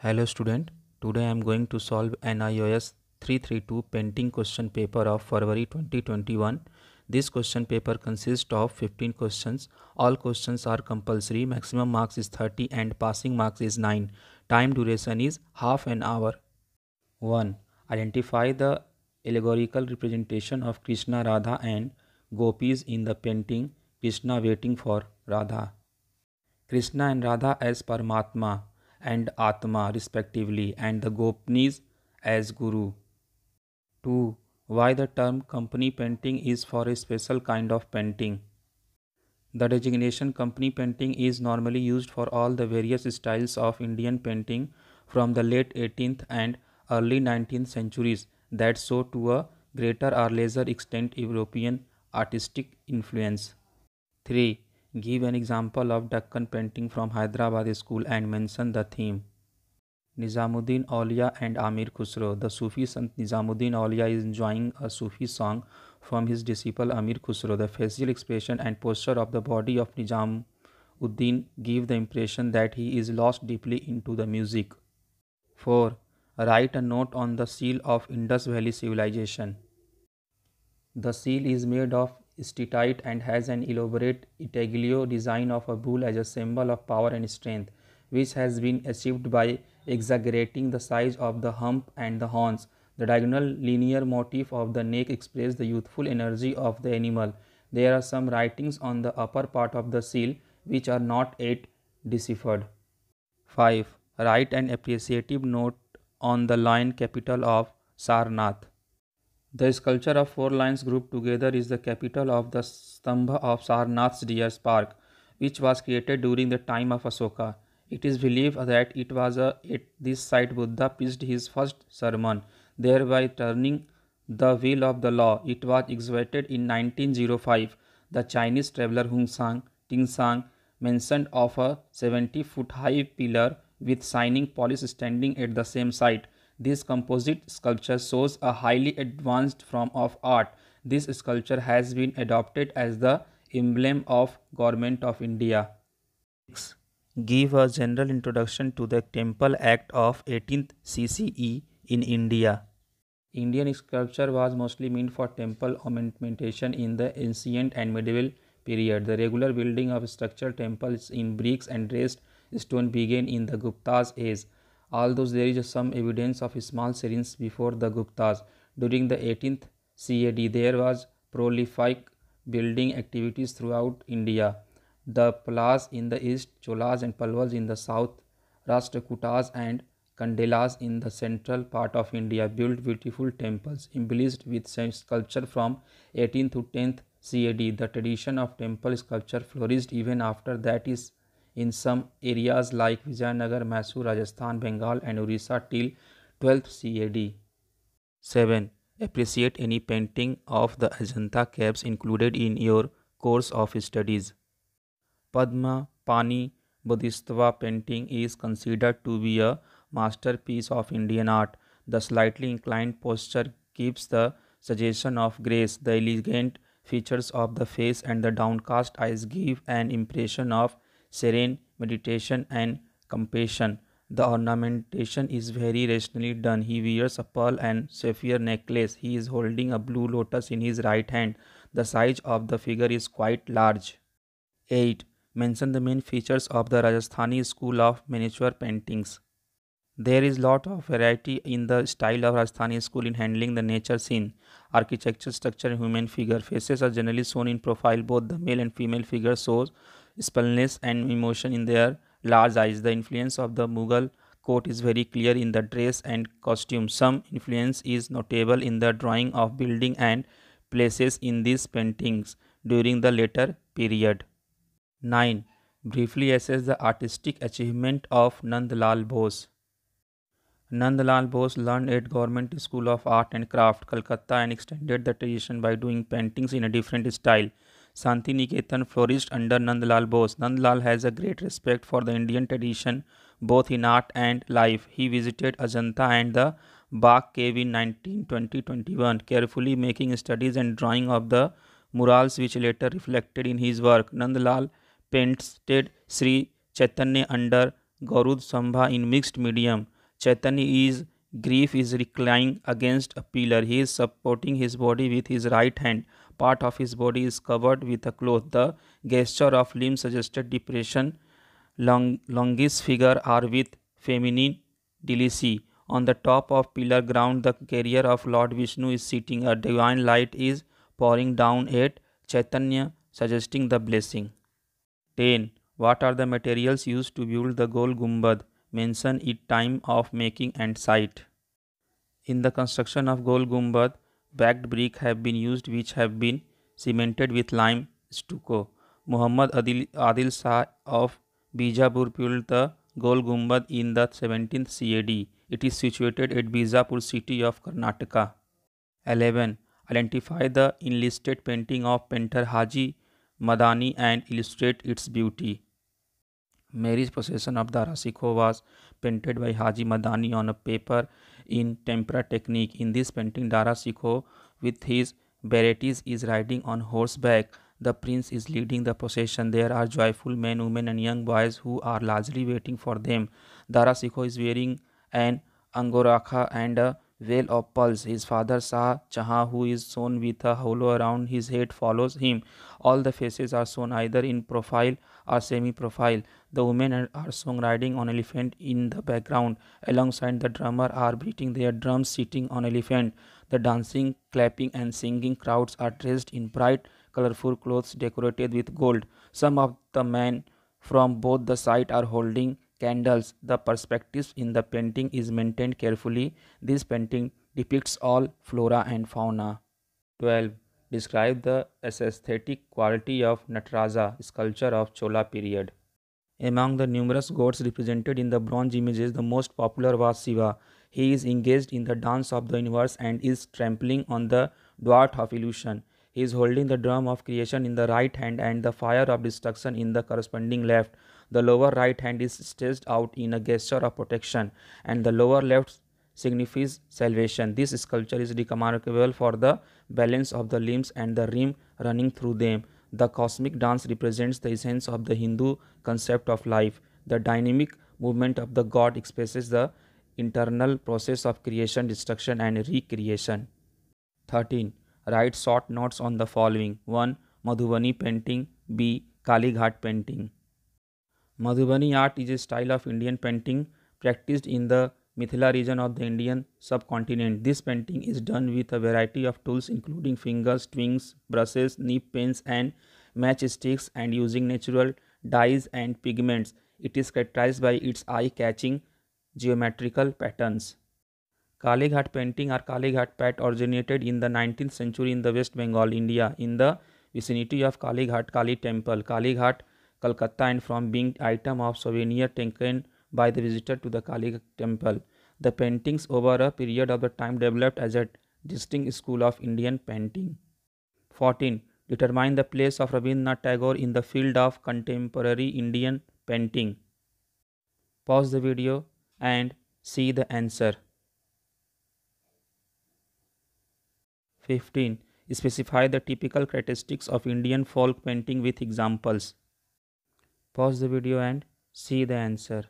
Hello student, today I am going to solve NIOS 332 painting question paper of February 2021. This question paper consists of 15 questions. All questions are compulsory. Maximum marks is 30 and passing marks is 9. Time duration is half an hour. 1. Identify the allegorical representation of Krishna, Radha and gopis in the painting Krishna waiting for Radha. Krishna and Radha as Paramatma and Atma respectively and the Gopnis as Guru. 2. Why the term company painting is for a special kind of painting. The designation company painting is normally used for all the various styles of Indian painting from the late 18th and early 19th centuries that show to a greater or lesser extent European artistic influence. 3. Give an example of Deccan painting from Hyderabad school and mention the theme. Nizamuddin Aulia and Amir Khusro. The Sufi Sant Nizamuddin Aulia is enjoying a Sufi song from his disciple Amir Khusro. The facial expression and posture of the body of Nizamuddin give the impression that he is lost deeply into the music. 4. Write a note on the seal of Indus Valley Civilization. The seal is made of statite and has an elaborate intaglio design of a bull as a symbol of power and strength, which has been achieved by exaggerating the size of the hump and the horns. The diagonal linear motif of the neck expresses the youthful energy of the animal. There are some writings on the upper part of the seal which are not yet deciphered. 5. Write an appreciative note on the lion capital of Sarnath. The sculpture of four lions grouped together is the capital of the Stambha of Sarnath's Deer Park, which was created during the time of Asoka. It is believed that it was uh, at this site Buddha preached his first sermon, thereby turning the wheel of the law. It was excavated in 1905. The Chinese traveler Hung Sang, Ting Sang mentioned of a 70 foot high pillar with shining police standing at the same site. This composite sculpture shows a highly advanced form of art. This sculpture has been adopted as the emblem of Government of India. Give a general introduction to the Temple Act of 18th CCE in India. Indian sculpture was mostly meant for temple ornamentation in the ancient and medieval period. The regular building of structural temples in bricks and dressed stone began in the Gupta's age although there is some evidence of small sirens before the Guptas. During the 18th CAD, there was prolific building activities throughout India. The Palas in the east, Cholas and Palwas in the south, Rashtrakutas and Kandelas in the central part of India built beautiful temples embellished with sculpture from 18th to 10th CAD. The tradition of temple sculpture flourished even after that is in some areas like Vijayanagar, Mysore, Rajasthan, Bengal and Orissa till 12th CAD. 7. Appreciate any painting of the Ajanta caves included in your course of studies. Padma Pani Bodhisattva painting is considered to be a masterpiece of Indian art. The slightly inclined posture gives the suggestion of grace. The elegant features of the face and the downcast eyes give an impression of serene meditation and compassion. The ornamentation is very rationally done. He wears a pearl and sapphire necklace. He is holding a blue lotus in his right hand. The size of the figure is quite large. 8. Mention the main features of the Rajasthani school of miniature paintings. There is lot of variety in the style of Rajasthani school in handling the nature scene. Architecture, structure, human figure. Faces are generally shown in profile. Both the male and female figure shows spellness and emotion in their large eyes. The influence of the Mughal court is very clear in the dress and costume. Some influence is notable in the drawing of building and places in these paintings during the later period. 9. Briefly assess the artistic achievement of Nandlal Bose. Nandlal Bose learned at Government School of Art and Craft, Calcutta and extended the tradition by doing paintings in a different style. Santiniketan flourished under Nandalal Bose Nandalal has a great respect for the Indian tradition both in art and life he visited Ajanta and the Bagh cave in nineteen twenty twenty one carefully making studies and drawings of the murals which later reflected in his work Nandalal painted Shri Chaitanya under Garuda Stambha in mixed medium Chaitanya is grief is reclining against a pillar he is supporting his body with his right hand part of his body is covered with a cloth. The gesture of limb suggested depression. Long, longish figure are with feminine delicacy. On the top of pillar ground, the carrier of Lord Vishnu is sitting. A divine light is pouring down at Chaitanya, suggesting the blessing. 10. What are the materials used to build the Gol Gumbad? Mention it time of making and site. In the construction of Gol Gumbad, backed brick have been used which have been cemented with lime stucco muhammad adil adil shah of bijapur built the gol gumbad in the 17th cad it is situated at bijapur city of karnataka 11 identify the enlisted painting of painter haji madani and illustrate its beauty Mary's possession of the Rasiko was painted by Haji Madani on a paper in tempera technique. In this painting, Dara Sikho with his Beretis is riding on horseback. The prince is leading the procession. There are joyful men, women, and young boys who are largely waiting for them. Dara Sikho is wearing an angoraka and a Veil of Pulse. His father Shah Jahan, who is sewn with a halo around his head, follows him. All the faces are shown either in profile or semi-profile. The women are sewn riding on elephant in the background. Alongside the drummer are beating their drums sitting on elephant. The dancing, clapping and singing crowds are dressed in bright, colorful clothes decorated with gold. Some of the men from both the side are holding candles. The perspective in the painting is maintained carefully. This painting depicts all flora and fauna. 12. Describe the aesthetic quality of Nataraja sculpture of Chola period. Among the numerous gods represented in the bronze images, the most popular was Shiva. He is engaged in the dance of the universe and is trampling on the dwarf of illusion. He is holding the drum of creation in the right hand and the fire of destruction in the corresponding left. The lower right hand is stretched out in a gesture of protection and the lower left signifies salvation. This sculpture is remarkable for the balance of the limbs and the rim running through them. The cosmic dance represents the essence of the Hindu concept of life. The dynamic movement of the god expresses the internal process of creation, destruction and recreation. 13. Write short notes on the following 1. Madhubani painting B. Kalighat painting Madhubani art is a style of Indian painting practiced in the Mithila region of the Indian subcontinent. This painting is done with a variety of tools including fingers, twings, brushes, nib pens and matchsticks and using natural dyes and pigments. It is characterized by its eye-catching geometrical patterns. Kalighat painting or Kalighat pat originated in the 19th century in the West Bengal, India, in the vicinity of Kalighat Kali temple. Kalighat Calcutta and from being item of souvenir taken by the visitor to the Kali temple. The paintings over a period of the time developed as a distinct school of Indian painting. 14. Determine the place of Rabindranath Tagore in the field of contemporary Indian painting. Pause the video and see the answer. 15. Specify the typical characteristics of Indian folk painting with examples pause the video and see the answer